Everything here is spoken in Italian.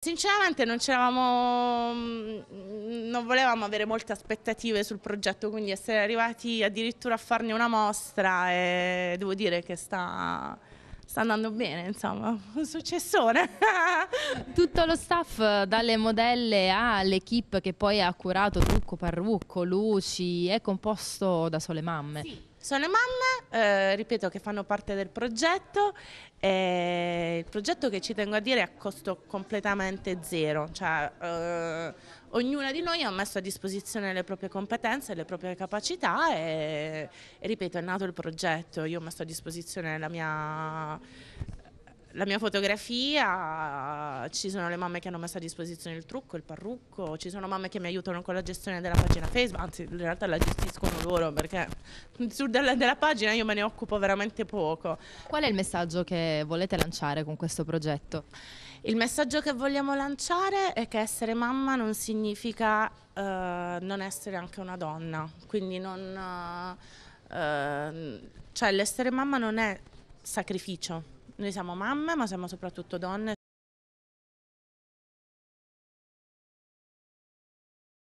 Sinceramente non c'eravamo, mm, non volevamo avere molte aspettative sul progetto, quindi essere arrivati addirittura a farne una mostra e devo dire che sta, sta andando bene, insomma, un successore. Tutto lo staff, dalle modelle all'equipe che poi ha curato trucco, parrucco, luci, è composto da sole mamme. Sì. Sono le mamme, eh, ripeto che fanno parte del progetto, eh, il progetto che ci tengo a dire è a costo completamente zero, cioè eh, ognuna di noi ha messo a disposizione le proprie competenze, le proprie capacità e, e ripeto è nato il progetto, io ho messo a disposizione la mia la mia fotografia, ci sono le mamme che hanno messo a disposizione il trucco, il parrucco, ci sono mamme che mi aiutano con la gestione della pagina Facebook, anzi in realtà la gestiscono loro perché su della, della pagina io me ne occupo veramente poco. Qual è il messaggio che volete lanciare con questo progetto? Il messaggio che vogliamo lanciare è che essere mamma non significa uh, non essere anche una donna, quindi non... Uh, uh, cioè l'essere mamma non è sacrificio, noi siamo mamme, ma siamo soprattutto donne,